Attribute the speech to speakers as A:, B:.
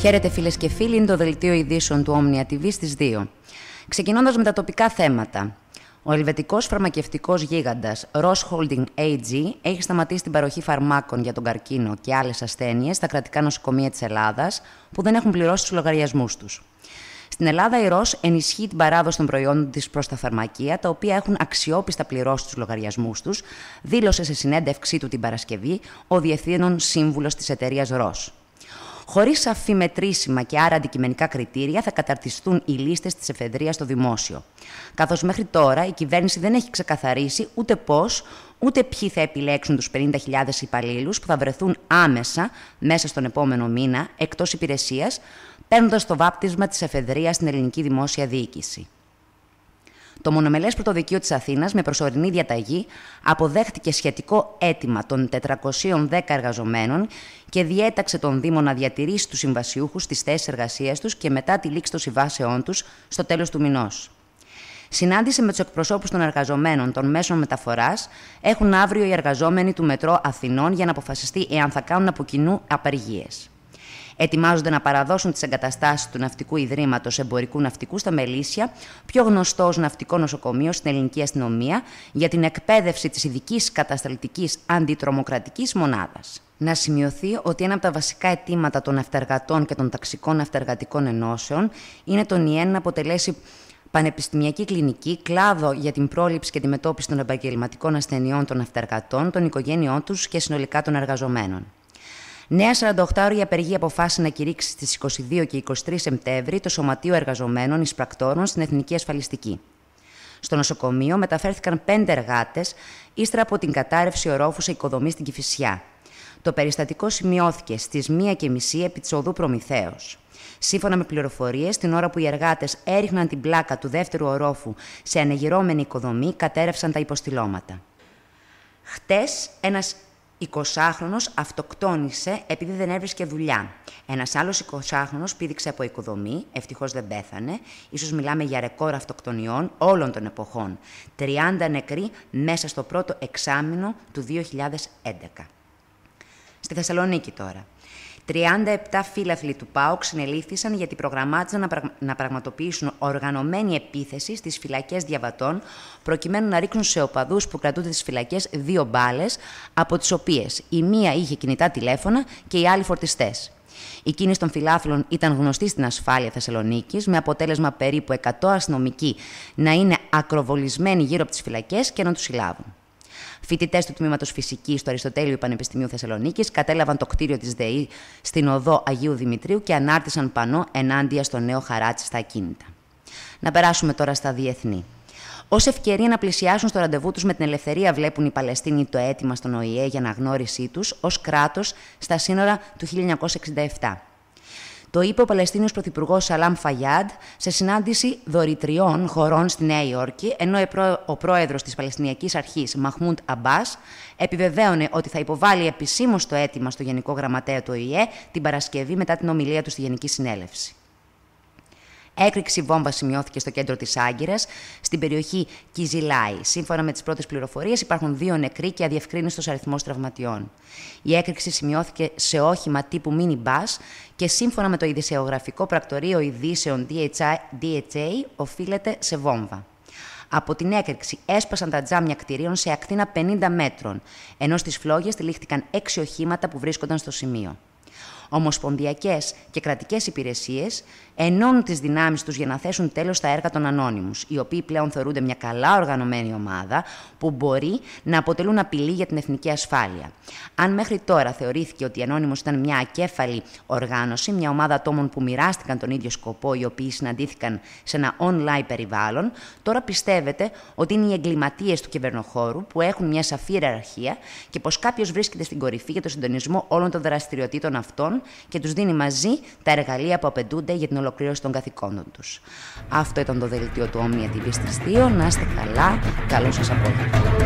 A: Χαίρετε φίλες και φίλοι, είναι το δελτίο ειδήσεων του Omnia TV στις 2. Ξεκινώντας με τα τοπικά θέματα. Ο ελβετικός φαρμακευτικός γίγαντας Ross Holding AG έχει σταματήσει την παροχή φαρμάκων για τον καρκίνο και άλλες ασθένειες στα κρατικά νοσοκομεία της Ελλάδας που δεν έχουν πληρώσει τους λογαριασμούς τους. Στην Ελλάδα, η Ross ενισχύει την παράδοση των προϊόντων της προς τα φαρμακεία, τα οποία έχουν αξιόπιστα πληρώσει τους λογαριασμούς τους, δήλωσε σε συνέντευξή του την Παρασκευή ο Διευθύνων Σύμβουλος της εταιρείας ΡΟΣ. Χωρίς σαφή μετρήσιμα και άρα αντικειμενικά κριτήρια, θα καταρτιστούν οι λίστες της εφεδρείας στο δημόσιο. Καθώς μέχρι τώρα η κυβέρνηση δεν έχει ξεκαθαρίσει ούτε πώς, ούτε ποιοι θα επιλέξουν τους 50.000 υπαλλήλους που θα βρεθούν άμεσα μέσα στον επόμενο μήνα εκτός υπηρεσίας, παίρνοντας το βάπτισμα της εφεδρείας στην ελληνική δημόσια διοίκηση. Το μονομελές πρωτοδικείο της Αθήνας, με προσωρινή διαταγή, αποδέχτηκε σχετικό αίτημα των 410 εργαζομένων και διέταξε τον Δήμο να διατηρήσει τους συμβασιούχους στις θέσεις εργασίας τους και μετά τη λήξη των συμβάσεών τους στο τέλος του μηνός. Συνάντηση με τους εκπροσώπους των εργαζομένων των μέσων μεταφοράς έχουν αύριο οι εργαζόμενοι του Μετρό Αθηνών για να αποφασιστεί εάν θα κάνουν από κοινού απεργίες. Ετοιμάζονται να παραδώσουν τις εγκαταστάσεις του Ναυτικού Ιδρύματος Εμπορικού Ναυτικού στα Μελίσια, πιο γνωστός ω ναυτικό νοσοκομείο στην ελληνική αστυνομία, για την εκπαίδευση της ειδικής κατασταλτικής αντιτρομοκρατικής μονάδας. Να σημειωθεί ότι ένα από τα βασικά αιτήματα των αυτεργατών και των ταξικών Αυτεργατικών ενώσεων είναι τον ΙΕΝ να αποτελέσει Πανεπιστημιακή Κλινική, κλάδο για την πρόληψη και τη μετώπιση των επαγγελματικών ασθενειών των αυτεργατών, των οικογένειών τους και συνολικά των εργαζομένων. Νέα 48 ώρια απεργία αποφάσισε να κηρύξει στις 22 και 23 Σεπτέμβρη το Σωματείο Εργαζομένων Ισπρακτόρων στην Εθνική Ασφαλιστική. Στο νοσοκομείο μεταφέρθηκαν πέντε εργάτες ύστερα από την κατάρρευση ορόφου σε οικοδομή στην Κυφυσιά. Το περιστατικό σημειώθηκε στις 1.30 επί της οδού Προμηθέως. Σύμφωνα με πληροφορίες, την ώρα που οι εργάτες έριχναν την πλάκα του δεύτερου ορόφου σε ανεγυρώμενη οικοδομή, κατέρευσαν τα υποστηλώματα. Χτες, ένας 20χρονος αυτοκτόνησε επειδή δεν έβρισκε δουλειά. Ένας άλλος πήδηξε από οικοδομή, ευτυχώς δεν πέθανε. Ίσως μιλάμε για ρεκόρ αυτοκτονιών όλων των εποχών. 30 νεκροί μέσα στο πρώτο εξάμεινο του 2011. Στη Θεσσαλονίκη τώρα. 37 φύλαθλοι του ΠΑΟΚ συνελήφθησαν γιατί προγραμμάτιζαν να, πραγματοποιήσουν οργανωμένη επίθεση στις φυλακές διαβατών, προκειμένου να ρίξουν σε οπαδούς που κρατούνται τι φυλακές δύο μπάλες, από τις οποίες η μία είχε κινητά τηλέφωνα και οι άλλοι φορτιστές. Η κίνηση των φιλάθλων ήταν γνωστή στην ασφάλεια Θεσσαλονίκης, με αποτέλεσμα περίπου 100 αστυνομικοί να είναι ακροβολισμένοι γύρω από τις φυλακές και να τους συλλάβουν. Φοιτητές του τμήματος Φυσικής του Αριστοτέλειου Πανεπιστημίου Θεσσαλονίκης κατέλαβαν το κτίριο της ΔΕΗ στην οδό Αγίου Δημητρίου και ανάρτησαν πανό ενάντια στο νέο χαράτσι στα ακίνητα. Να περάσουμε τώρα στα διεθνή. Ως ευκαιρία να πλησιάσουν στο ραντεβού τους με την ελευθερία, βλέπουν οι Παλαιστίνοι το αίτημα στον ΟΗΕ για αναγνώρισή τους ως κράτος στα σύνορα του 1967. Το είπε ο Παλαιστίνιος Πρωθυπουργός Σαλάμ Φαγιάντ σε συνάντηση δωρητριών χωρών στη Νέα Υόρκη, ενώ ο πρόεδρος της Παλαιστινιακής Αρχής Μαχμούντ Αμπάς επιβεβαίωνε ότι θα υποβάλει επισήμως το αίτημα στο Γενικό Γραμματέα του ΟΗΕ την Παρασκευή μετά την ομιλία του στη Γενική Συνέλευση. Έκρηξη βόμβας σημειώθηκε στο κέντρο της Άγκυρας, στην περιοχή Κιζιλάη. Σύμφωνα με τις πρώτες πληροφορίες, υπάρχουν δύο νεκροί και αδιευκρίνηστο αριθμός τραυματιών. Η έκρηξη σημειώθηκε σε όχημα τύπου mini bus και σύμφωνα με το ειδησεογραφικό πρακτορείο ειδήσεων DHA, οφείλεται σε βόμβα. Από την έκρηξη έσπασαν τα τζάμια κτηρίων σε ακτίνα 50 μέτρων, ενώ στις φλόγες τυλίχθηκαν έξι οχήματα που βρίσκονταν στο σημείο. Ομοσπονδιακές και κρατικές υπηρεσίες ενώνουν τις δυνάμεις τους για να θέσουν τέλος στα έργα των ανώνυμους, οι οποίοι πλέον θεωρούνται μια καλά οργανωμένη ομάδα που μπορεί να αποτελούν απειλή για την εθνική ασφάλεια. Αν μέχρι τώρα θεωρήθηκε ότι η Ανώνυμος ήταν μια ακέφαλη οργάνωση, μια ομάδα ατόμων που μοιράστηκαν τον ίδιο σκοπό, οι οποίοι συναντήθηκαν σε ένα online περιβάλλον, τώρα πιστεύετε ότι είναι οι εγκληματίες του κυβερνοχώρου που έχουν μια σαφή ιεραρχία και πως κάποιος βρίσκεται στην κορυφή για το συντονισμό όλων των δραστηριοτήτων αυτών και τους δίνει μαζί τα εργαλεία που απαιτούνται για την ολοκλήρωση των καθηκόντων τους. Αυτό ήταν το δελτίο του Όμνια TV 2. Να είστε καλά. Καλό σας απόγευμα.